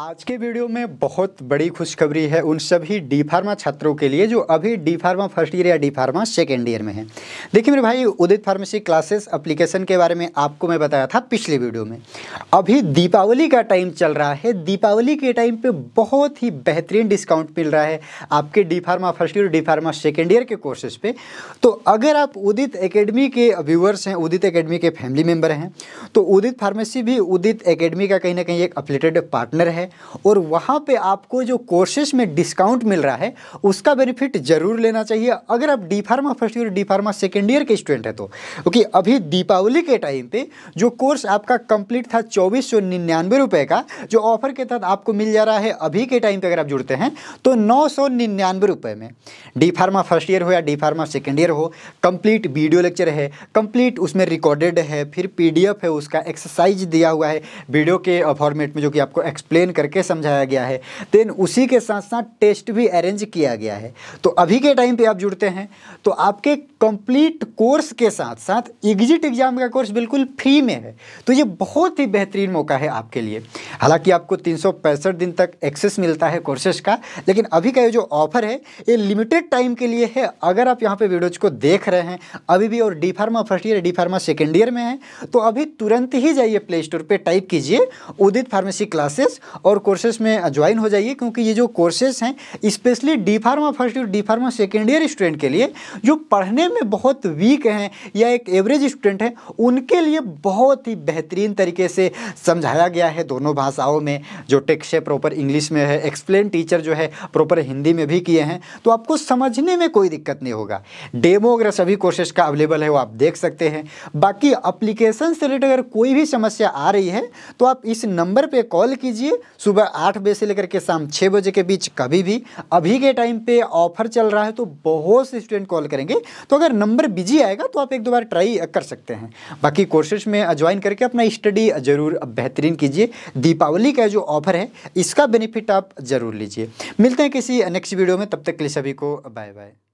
आज के वीडियो में बहुत बड़ी खुशखबरी है उन सभी डी फार्मा छात्रों के लिए जो अभी डी फार्मा फर्स्ट ईयर या डी फार्मा सेकेंड ईयर में है देखिए मेरे भाई उदित फार्मेसी क्लासेस एप्लीकेशन के बारे में आपको मैं बताया था पिछले वीडियो में अभी दीपावली का टाइम चल रहा है दीपावली के टाइम पर बहुत ही बेहतरीन डिस्काउंट मिल रहा है आपके D pharma first year D pharma second year के कोर्सेज पर तो अगर आप उदित एकेडमी के व्यूअर्स हैं उदित एकेडमी के फैमिली मेम्बर हैं तो उदित फार्मेसी भी उदित एकेडमी का कहीं ना कहीं एक अपलेटेड पार्टनर है और वहाँ पे आपको जो कोर्सेज में डिस्काउंट मिल रहा है उसका बेनिफिट जरूर लेना चाहिए अगर आप D pharma first year D pharma second year के स्टूडेंट हैं तो क्योंकि okay, अभी दीपावली के टाइम पे जो कोर्स आपका कंप्लीट था चौबीस सौ निन्यानवे का जो ऑफर के तहत आपको मिल जा रहा है अभी के टाइम पर अगर आप जुड़ते हैं तो नौ सौ निन्यानवे रुपये में डी फार्मा फर्स्ट ईयर हो या डी फार्मा सेकेंड ईयर हो कंप्लीट वीडियो लेक्चर है कंप्लीट उसमें रिकॉर्डेड है फिर पी है उसका एक्सरसाइज दिया हुआ है वीडियो के फॉर्मेट में जो कि आपको एक्सप्लेन करके समझाया गया है देन उसी के साथ साथ टेस्ट भी अरेंज किया गया है तो अभी के टाइम पे आप जुड़ते हैं तो आपके कंप्लीट कोर्स के साथ साथ एग्जिट एग्ज़ाम का कोर्स बिल्कुल फ्री में है तो ये बहुत ही बेहतरीन मौका है आपके लिए हालांकि आपको तीन दिन तक एक्सेस मिलता है कोर्सेज का लेकिन अभी का ये जो ऑफर है ये लिमिटेड टाइम के लिए है अगर आप यहाँ पर वीडियोज को देख रहे हैं अभी भी और D pharma first year D pharma second year में है तो अभी तुरंत ही जाइए प्ले स्टोर पर टाइप कीजिए उदित फार्मेसी क्लासेस और और कोर्सेस में ज्वाइन हो जाइए क्योंकि ये जो कोर्सेस हैं specially D pharma first year D pharma second year student के लिए जो पढ़ने में बहुत वीक हैं या एक एवरेज स्टूडेंट हैं उनके लिए बहुत ही बेहतरीन तरीके से समझाया गया है दोनों भाषाओं में जो टेक्स है प्रॉपर इंग्लिश में है एक्सप्लेन टीचर जो है प्रॉपर हिंदी में भी किए हैं तो आपको समझने में कोई दिक्कत नहीं होगा डेमो वगैरह सभी कोर्सेज का अवेलेबल है वो आप देख सकते हैं बाकी अप्लीकेशन से रिलेटेड अगर कोई भी समस्या आ रही है तो आप इस नंबर पर कॉल कीजिए सुबह आठ बजे से लेकर के शाम छः बजे के बीच कभी भी अभी के टाइम पे ऑफर चल रहा है तो बहुत से स्टूडेंट कॉल करेंगे तो अगर नंबर बिजी आएगा तो आप एक दो बार ट्राई कर सकते हैं बाकी कोर्सेज में ज्वाइन करके अपना स्टडी ज़रूर बेहतरीन कीजिए दीपावली का जो ऑफर है इसका बेनिफिट आप ज़रूर लीजिए मिलते हैं किसी नेक्स्ट वीडियो में तब तक के लिए सभी को बाय बाय